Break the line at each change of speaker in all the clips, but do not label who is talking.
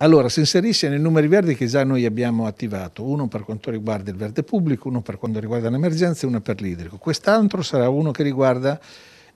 Allora, si inserisce nei numeri verdi che già noi abbiamo attivato, uno per quanto riguarda il verde pubblico, uno per quanto riguarda l'emergenza e uno per l'idrico. Quest'altro sarà uno che riguarda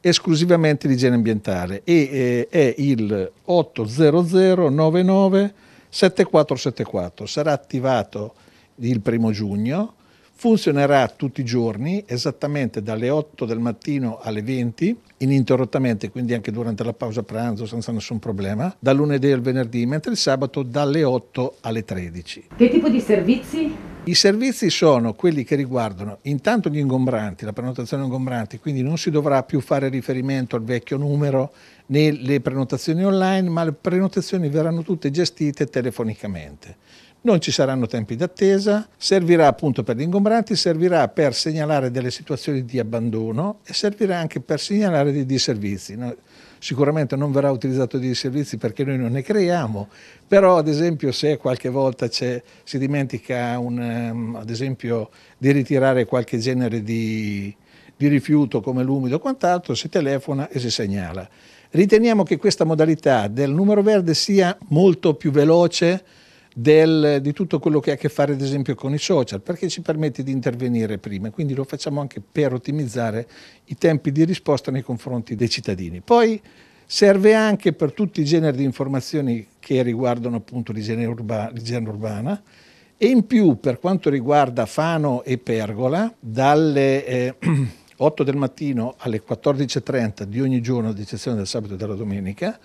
esclusivamente l'igiene ambientale e eh, è il 80099 7474. Sarà attivato il primo giugno Funzionerà tutti i giorni, esattamente dalle 8 del mattino alle 20, ininterrottamente, quindi anche durante la pausa pranzo senza nessun problema, dal lunedì al venerdì, mentre il sabato dalle 8 alle 13. Che tipo di servizi? I servizi sono quelli che riguardano intanto gli ingombranti, la prenotazione ingombranti, quindi non si dovrà più fare riferimento al vecchio numero né le prenotazioni online, ma le prenotazioni verranno tutte gestite telefonicamente. Non ci saranno tempi d'attesa, servirà appunto per gli ingombranti, servirà per segnalare delle situazioni di abbandono e servirà anche per segnalare dei disservizi. sicuramente non verrà utilizzato dei servizi perché noi non ne creiamo, però ad esempio se qualche volta si dimentica un, ehm, ad esempio, di ritirare qualche genere di, di rifiuto come l'umido o quant'altro, si telefona e si segnala. Riteniamo che questa modalità del numero verde sia molto più veloce del, di tutto quello che ha a che fare ad esempio con i social, perché ci permette di intervenire prima, quindi lo facciamo anche per ottimizzare i tempi di risposta nei confronti dei cittadini. Poi serve anche per tutti i generi di informazioni che riguardano appunto l'igiene urba, urbana, e in più per quanto riguarda Fano e Pergola, dalle eh, 8 del mattino alle 14.30 di ogni giorno, ad eccezione del sabato e della domenica,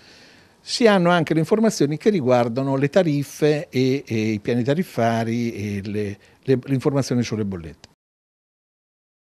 si hanno anche le informazioni che riguardano le tariffe e, e i piani tariffari e le, le, le informazioni sulle bollette.